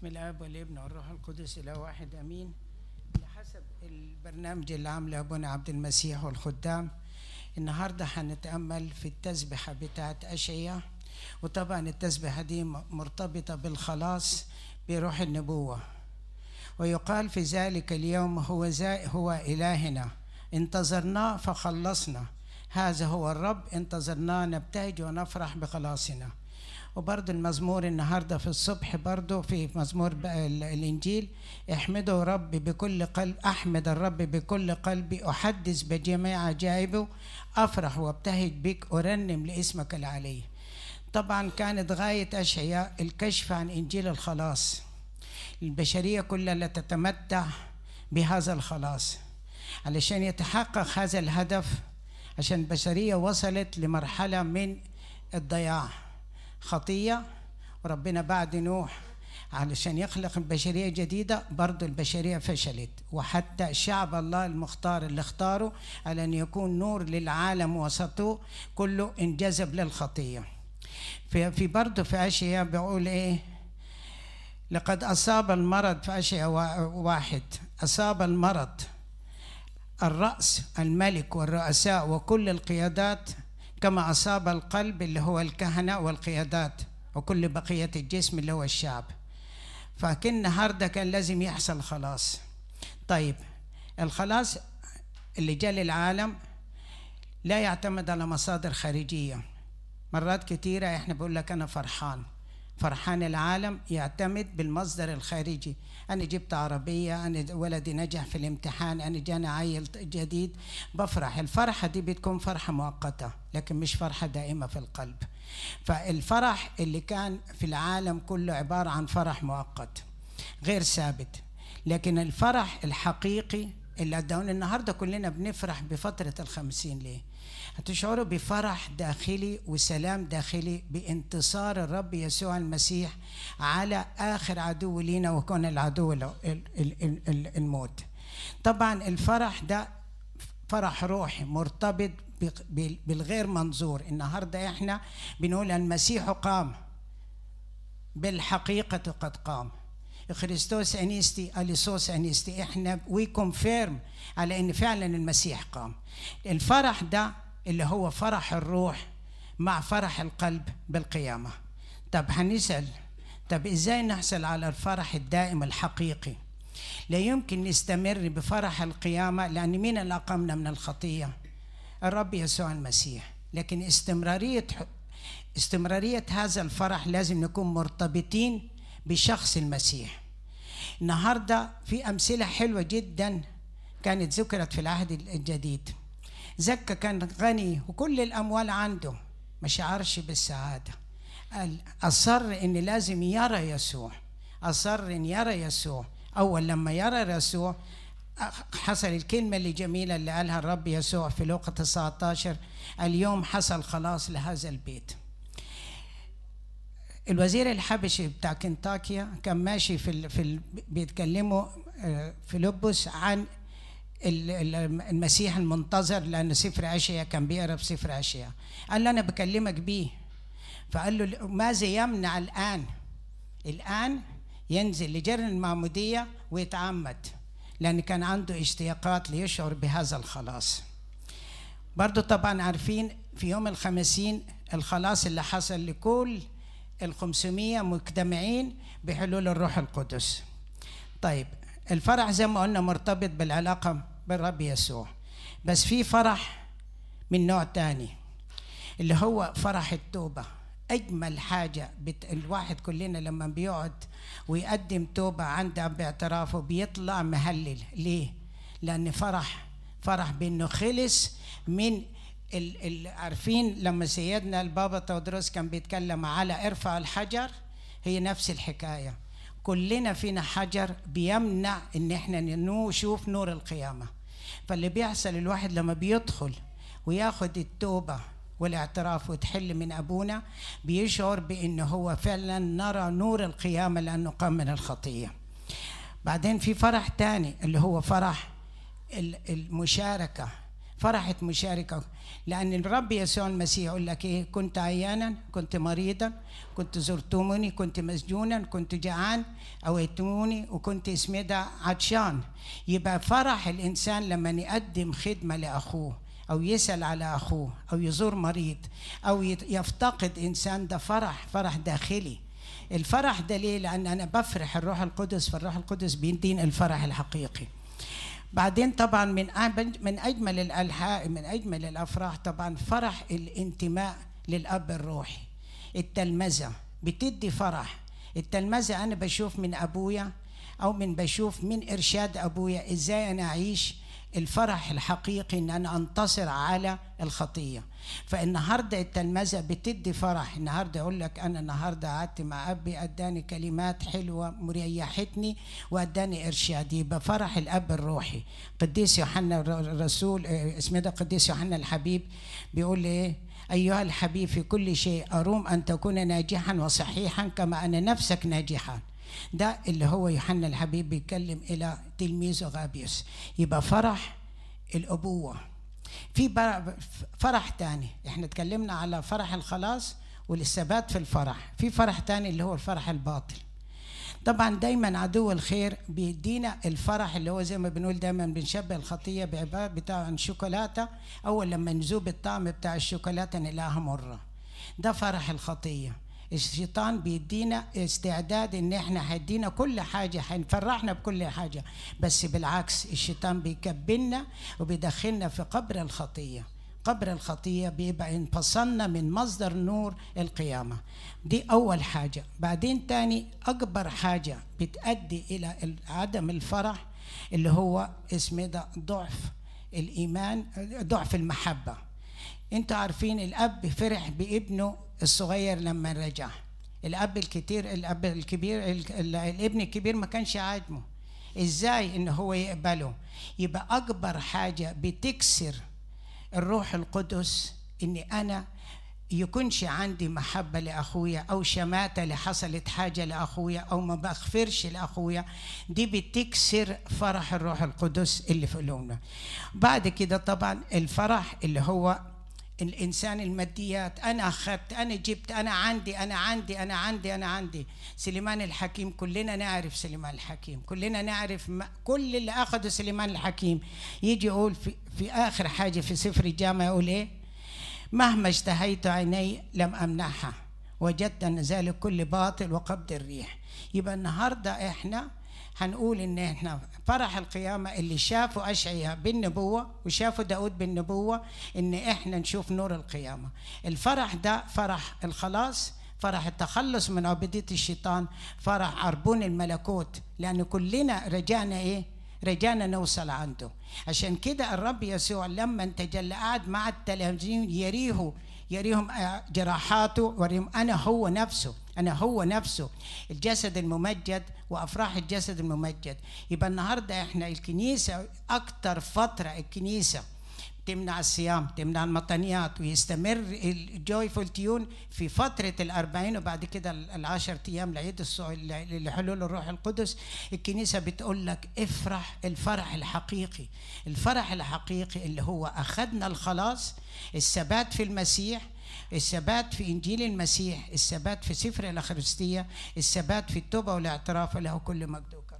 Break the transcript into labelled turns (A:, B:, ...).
A: بسم الاب والابن والروح القدس الى واحد امين بحسب البرنامج اللي عامله ابونا عبد المسيح والخدام النهارده هنتامل في التسبحه بتاعه اشعيا وطبعا التسبحه دي مرتبطه بالخلاص بروح النبوه ويقال في ذلك اليوم هو هو الهنا انتظرناه فخلصنا هذا هو الرب انتظرناه نبتهج ونفرح بخلاصنا وبرضه المزمور النهارده في الصبح برضه في مزمور الانجيل احمده ربي بكل قلب احمد الرب بكل قلبي احدث بجميع عجائبه افرح وابتهج بك ارنم لاسمك العلي طبعا كانت غايه اشعياء الكشف عن انجيل الخلاص البشريه كلها لا تتمتع بهذا الخلاص علشان يتحقق هذا الهدف عشان البشريه وصلت لمرحله من الضياع خطية وربنا بعد نوح علشان يخلق البشرية جديدة برضو البشرية فشلت وحتى شعب الله المختار اللي اختاره على أن يكون نور للعالم وسطه كله انجذب للخطية في, برضه برضو في أشياء بيقول إيه لقد أصاب المرض في أشياء واحد أصاب المرض الرأس الملك والرؤساء وكل القيادات كما أصاب القلب اللي هو الكهنة والقيادات وكل بقية الجسم اللي هو الشعب فكن النهارده كان لازم يحصل خلاص طيب الخلاص اللي جاء للعالم لا يعتمد على مصادر خارجية مرات كتيرة احنا بقول لك أنا فرحان فرحان العالم يعتمد بالمصدر الخارجي انا جبت عربيه انا ولدي نجح في الامتحان انا جانا عيل جديد بفرح الفرحه دي بتكون فرحه مؤقته لكن مش فرحه دائمه في القلب فالفرح اللي كان في العالم كله عباره عن فرح مؤقت غير ثابت لكن الفرح الحقيقي اللي النهارده كلنا بنفرح بفتره الخمسين ليه؟ هتشعروا بفرح داخلي وسلام داخلي بانتصار الرب يسوع المسيح على اخر عدو لينا وكون العدو الموت. طبعا الفرح ده فرح روحي مرتبط بالغير منظور النهارده احنا بنقول المسيح قام بالحقيقه قد قام خريستوس انيستي اليسوس انيستي احنا وي كونفيرم على ان فعلا المسيح قام الفرح ده اللي هو فرح الروح مع فرح القلب بالقيامه طب هنسال طب ازاي نحصل على الفرح الدائم الحقيقي لا يمكن نستمر بفرح القيامه لان مين اللي اقامنا من الخطيه الرب يسوع المسيح لكن استمراريه استمراريه هذا الفرح لازم نكون مرتبطين بشخص المسيح النهارده في امثله حلوه جدا كانت ذكرت في العهد الجديد زكا كان غني وكل الاموال عنده ما شعرش بالسعاده قال اصر ان لازم يرى يسوع اصر ان يرى يسوع اول لما يرى يسوع حصل الكلمه اللي جميله اللي قالها الرب يسوع في لوقا 19 اليوم حصل خلاص لهذا البيت الوزير الحبشي بتاع كنتاكيا كان ماشي في ال في ال بيتكلموا آه، لوبوس عن المسيح المنتظر لان سفر عشية كان بيقرا في سفر عشية قال له انا بكلمك بيه فقال له ماذا يمنع الان الان ينزل لجرن المعموديه ويتعمد لان كان عنده اشتياقات ليشعر بهذا الخلاص برضو طبعا عارفين في يوم الخمسين الخلاص اللي حصل لكل ال 500 مجتمعين بحلول الروح القدس طيب الفرح زي ما قلنا مرتبط بالعلاقة بالرب يسوع بس في فرح من نوع تاني اللي هو فرح التوبة أجمل حاجة بت... الواحد كلنا لما بيقعد ويقدم توبة عند باعترافه بيطلع مهلل ليه؟ لأن فرح فرح بأنه خلص من عارفين لما سيدنا البابا تودروس كان بيتكلم على ارفع الحجر هي نفس الحكايه كلنا فينا حجر بيمنع ان احنا نشوف نور القيامه فاللي بيحصل الواحد لما بيدخل وياخد التوبه والاعتراف وتحل من ابونا بيشعر بأنه هو فعلا نرى نور القيامه لانه قام من الخطيه بعدين في فرح تاني اللي هو فرح المشاركه فرحت مشاركة لأن الرب يسوع المسيح يقول لك إيه كنت عيانا كنت مريضا كنت زرتموني كنت مسجونا كنت جعان أويتموني وكنت اسمي عطشان يبقى فرح الإنسان لما يقدم خدمة لأخوه أو يسأل على أخوه أو يزور مريض أو يفتقد إنسان ده فرح فرح داخلي الفرح ده ليه؟ لأن أنا بفرح الروح القدس فالروح القدس بيدين الفرح الحقيقي بعدين طبعا من من اجمل الالحاق من اجمل الافراح طبعا فرح الانتماء للاب الروحي التلمذه بتدي فرح التلمذه انا بشوف من ابويا او من بشوف من ارشاد ابويا ازاي انا اعيش الفرح الحقيقي ان انا انتصر على الخطيه فالنهارده التلمذه بتدي فرح النهارده اقول لك انا النهارده قعدت مع ابي اداني كلمات حلوه مريحتني واداني ارشادي يبقى فرح الاب الروحي قديس يوحنا الرسول آه، اسمه ده قديس يوحنا الحبيب بيقول ايه ايها الحبيب في كل شيء اروم ان تكون ناجحا وصحيحا كما ان نفسك ناجحة ده اللي هو يوحنا الحبيب بيتكلم الى تلميذه غابيوس يبقى فرح الابوه في فرح تاني احنا اتكلمنا على فرح الخلاص والثبات في الفرح في فرح تاني اللي هو الفرح الباطل طبعا دايما عدو الخير بيدينا الفرح اللي هو زي ما بنقول دايما بنشبه الخطيه بعباره بتاع الشوكولاته اول لما نذوب الطعم بتاع الشوكولاته نلاقيها مره ده فرح الخطيه الشيطان بيدينا استعداد ان احنا هيدينا كل حاجه هنفرحنا بكل حاجه بس بالعكس الشيطان بيكبلنا وبيدخلنا في قبر الخطيه قبر الخطيه بيبقى انفصلنا من مصدر نور القيامه دي اول حاجه بعدين تاني اكبر حاجه بتؤدي الى عدم الفرح اللي هو اسمه إيه ده ضعف الايمان ضعف المحبه انتوا عارفين الاب فرح بابنه الصغير لما رجع الاب الكتير الاب الكبير الابن الكبير ما كانش عاجبه ازاي ان هو يقبله يبقى اكبر حاجه بتكسر الروح القدس ان انا يكونش عندي محبة لأخويا أو شماتة لحصلت حاجة لأخويا أو ما بغفرش لأخويا دي بتكسر فرح الروح القدس اللي في قلوبنا بعد كده طبعا الفرح اللي هو الانسان الماديات انا اخذت انا جبت انا عندي انا عندي انا عندي انا عندي سليمان الحكيم كلنا نعرف سليمان الحكيم كلنا نعرف كل اللي اخذه سليمان الحكيم يجي يقول في, في اخر حاجه في سفر الجامع يقول ايه مهما اجتهيت عيني لم امنحها وجدت ان ذلك كل باطل وقبض الريح يبقى النهارده احنا هنقول ان احنا فرح القيامه اللي شافوا اشعياء بالنبوه وشافوا داود بالنبوه ان احنا نشوف نور القيامه الفرح ده فرح الخلاص فرح التخلص من عبوديه الشيطان فرح عربون الملكوت لان كلنا رجعنا ايه رجعنا نوصل عنده عشان كده الرب يسوع لما تجلى قعد مع التلاميذ يريه يريهم آه، جراحاته وريهم انا هو نفسه انا هو نفسه الجسد الممجد وافراح الجسد الممجد يبقى النهارده احنا الكنيسه اكتر فتره الكنيسه تمنع الصيام تمنع المطنيات ويستمر الجويفول تيون في فترة الأربعين وبعد كده العشر أيام لعيد لحلول الروح القدس الكنيسة بتقول لك افرح الفرح الحقيقي الفرح الحقيقي اللي هو أخذنا الخلاص الثبات في المسيح الثبات في انجيل المسيح الثبات في سفر الاخرستيه الثبات في التوبه والاعتراف له كل مجد وكرم